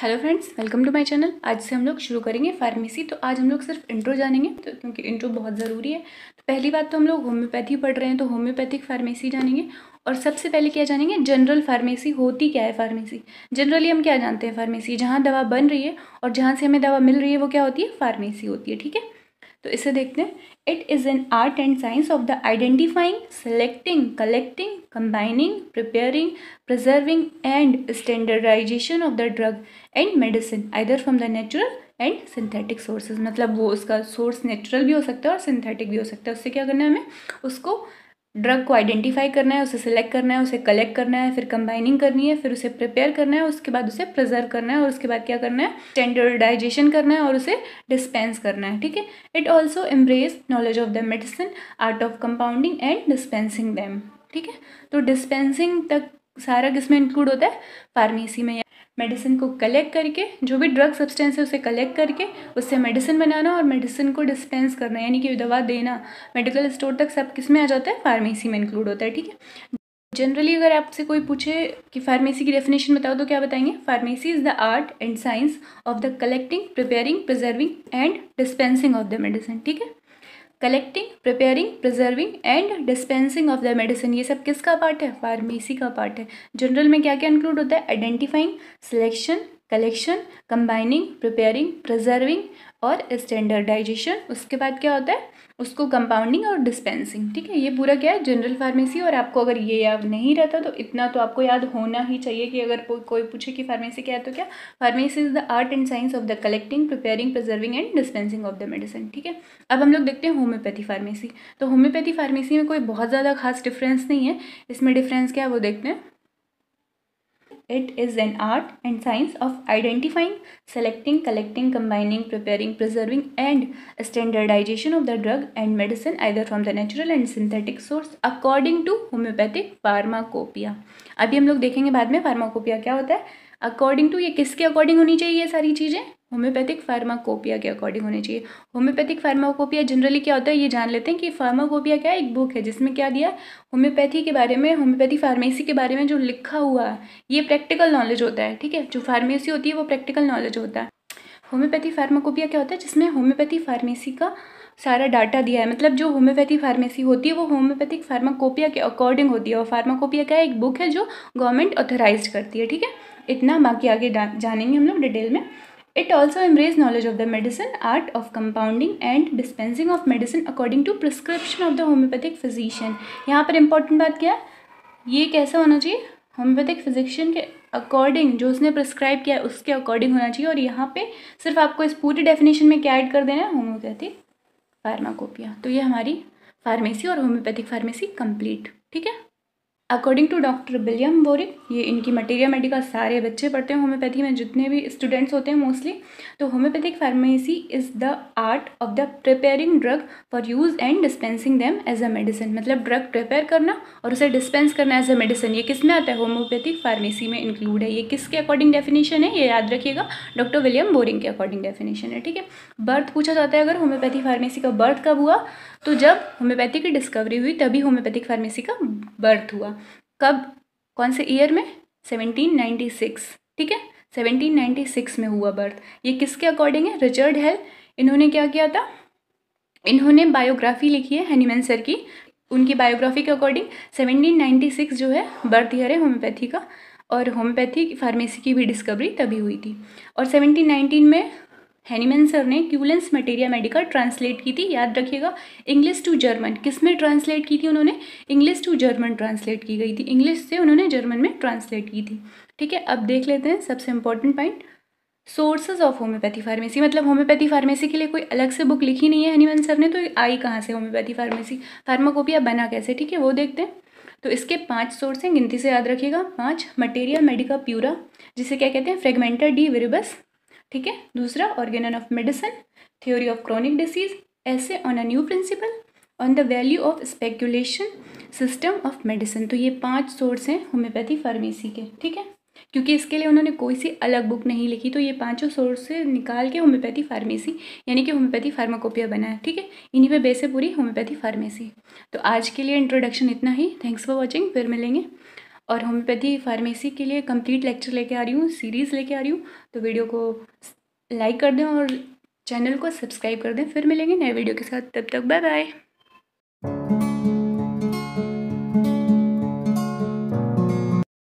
Hello friends welcome to my channel आज से हम लोग शुरू करेंगे फार्मेसी तो आज हम लोग सिर्फ इंट्रो जानेंगे तो क्योंकि इंट्रो बहुत ज़रूरी है तो पहली बात तो हम लोग होम्योपैथी पढ़ रहे हैं तो होम्योपैथिक फार्मेसी जानेंगे और सबसे पहले क्या जानेंगे जनरल फार्मेसी होती क्या है फार्मेसी जनरली हम क्या जानते हैं फार्मेसी जहाँ दवा बन रही है और जहाँ से हमें दवा मिल रही है वो क्या होती है फार्मेसी होती है ठीक है तो इसे देखते हैं it is an art and science of the identifying selecting collecting combining preparing preserving and standardisation of the drug and medicine either from the natural and synthetic sources मतलब वो उसका सोर्स नेचुरल भी हो सकता है और सिंथेटिक भी हो सकता है उससे क्या करना है हमें उसको ड्रग को आइडेंटिफाई करना है उसे सिलेक्ट करना है उसे कलेक्ट करना है फिर कंबाइनिंग करनी है फिर उसे प्रिपेयर करना है उसके बाद उसे प्रिजर्व करना है और उसके बाद क्या करना है स्टैंडर्डाइजेशन करना है और उसे डिस्पेंस करना है ठीक है it also embrace knowledge of the medicine art of compounding and dispensing them ठीक है तो डिस्पेंसिंग तक सारा किसमें इंक्लूड होता है फार्मेसी में मेडिसिन को कलेक्ट करके जो भी ड्रग सब्सटेंस है उसे कलेक्ट करके उससे मेडिसिन बनाना और मेडिसिन को डिस्पेंस करना यानी कि दवा देना मेडिकल स्टोर तक सब किस में आ जाता है फार्मेसी में इंक्लूड होता है ठीक है जनरली अगर आपसे कोई पूछे कि फार्मेसी की डेफिनेशन बताओ तो क्या बताएंगे pharmacy is the art and science of the collecting preparing preserving and dispensing of the medicine ठीक है collecting preparing preserving and dispensing of the medicine ये सब किसका पार्ट है फार्मेसी का पार्ट है जनरल में क्या क्या इंक्लूड होता है identifying selection collection combining preparing preserving और स्टैंडर्डाइजेशन उसके बाद क्या होता है उसको कंपाउंडिंग और डिस्पेंसिंग ठीक है ये पूरा क्या है जनरल फार्मेसी और आपको अगर ये याद नहीं रहता तो इतना तो आपको याद होना ही चाहिए कि अगर कोई पूछे कि फार्मेसी क्या है तो क्या pharmacy is the art and science of the collecting preparing preserving and dispensing of the medicine ठीक है अब हम लोग देखते हैं होम्योपैथी फार्मेसी तो होम्योपैथी फार्मेसी में कोई बहुत ज़्यादा खास डिफरेंस नहीं है इसमें डिफरेंस क्या है वो देखते हैं It is an art and science of identifying, selecting, collecting, combining, preparing, preserving and standardization of the drug and medicine either from the natural and synthetic source according to homeopathic pharmacopoeia. अभी हम लोग देखेंगे बाद में pharmacopoeia क्या होता है according to ये किसके अकॉर्डिंग होनी चाहिए ये सारी चीज़ें होम्योपैथिक फार्माकोपिया के अकॉर्डिंग होनी चाहिए होम्योपैथिक फार्माकोपिया जनरली क्या होता है ये जान लेते हैं कि फार्माकोपिया क्या है एक बुक है जिसमें क्या दिया होम्योपैथी के बारे में होम्योपैथी फार्मेसी के बारे में जो लिखा हुआ है ये प्रैक्टिकल नॉलेज होता है ठीक है जो फार्मेसी होती है वो प्रैक्टिकल नॉलेज होता है होम्योपैथी फार्माकोपिया क्या होता है जिसमें होम्योपैथी फार्मेसी का सारा डाटा दिया है मतलब जो होम्योपैथी फार्मेसी होती है वो होम्योपैथिक फार्माकोपिया के अकॉर्डिंग होती है और फार्माकोपिया का एक बुक है जो गवर्नमेंट ऑथोराइज करती है ठीक है इतना बाकी आगे जानेंगे हम लोग डिटेल में it also embraces knowledge of the medicine art of compounding and dispensing of medicine according to prescription of the homeopathic physician यहाँ पर इंपॉर्टेंट बात क्या है ये कैसा होना चाहिए होम्योपैथिक फिजिशियन के अकॉर्डिंग जो उसने प्रिस्क्राइब किया है उसके अकॉर्डिंग होना चाहिए और यहाँ पे सिर्फ आपको इस पूरी डेफिनेशन में क्या ऐड कर देना है होम्योपैथिक फार्माकोपिया तो ये हमारी फार्मेसी और होम्योपैथिक फार्मेसी कंप्लीट ठीक है according to doctor William Boericke ये इनकी मटेरिया मेडिकल सारे बच्चे पढ़ते हैं होम्योपैथी में जितने भी स्टूडेंट्स होते हैं मोस्टली तो homeopathic pharmacy is the art of the preparing drug for use and dispensing them as a medicine मतलब ड्रग प्रिपेयर करना और उसे डिस्पेंस करना एज अ मेडिसिन ये किस में आता है होम्योपैथिक फार्मेसी में इंक्लूड है ये किसके अकॉर्डिंग डेफिनेशन है ये याद रखिएगा डॉक्टर विलियम बोरिंग के अकॉर्डिंग डेफिनेशन है ठीक है बर्थ पूछा जाता है अगर होम्योपैथी फार्मेसी का बर्थ कब हुआ तो जब होम्योपैथी की डिस्कवरी हुई तभी होम्योपैथिक फार्मेसी का बर्थ हुआ कब कौन से ईयर में 1796 ठीक है 1796 में हुआ बर्थ ये किसके अकॉर्डिंग है रिचर्ड हेल इन्होंने क्या किया था इन्होंने बायोग्राफी लिखी है हनीमैन सर की उनकी बायोग्राफी के अकॉर्डिंग 1796 जो है बर्थ ईयर है होम्योपैथी का और होम्योपैथी फार्मेसी की भी डिस्कवरी तभी हुई थी और 1719 में हैनीमैन सर ने क्यूलेंस मटेरिया मेडिका ट्रांसलेट की थी याद रखिएगा इंग्लिश टू जर्मन किस में ट्रांसलेट की थी उन्होंने इंग्लिश टू जर्मन ट्रांसलेट की गई थी इंग्लिश से उन्होंने जर्मन में ट्रांसलेट की थी ठीक है अब देख लेते हैं सबसे important point sources of homeopathy pharmacy मतलब होम्योपैथी फार्मेसी के लिए कोई अलग से बुक लिखी नहीं है हनीमन सर ने तो आई कहाँ से होम्योपैथी फार्मेसी फार्माकोपिया बना कैसे ठीक है वो देखते हैं तो इसके पांच सोर्स हैं गिनती से याद रखिएगा पांच मटेरिया मेडिका प्यूरा जिसे क्या कहते हैं फ्रेगमेंटर डी विरिबस ठीक है दूसरा organon of medicine theory of chronic disease essay on a new principle on the value of speculation system of medicine तो ये पांच सोर्स हैं होम्योपैथी फार्मेसी के ठीक है क्योंकि इसके लिए उन्होंने कोई सी अलग बुक नहीं लिखी तो ये पांचों सोर्स से निकाल के होम्योपैथी फार्मेसी यानी कि होम्योपैथी फार्माकोपिया बना है ठीक है इन्हीं पे बेस है पूरी होम्योपैथी फार्मेसी तो आज के लिए इंट्रोडक्शन इतना ही थैंक्स फॉर वॉचिंग फिर मिलेंगे और होम्योपैथी फार्मेसी के लिए कंप्लीट लेक्चर लेके आ रही हूँ सीरीज़ लेके आ रही हूँ तो वीडियो को लाइक कर दें और चैनल को सब्सक्राइब कर दें फिर मिलेंगे नए वीडियो के साथ तब तक बाय बाय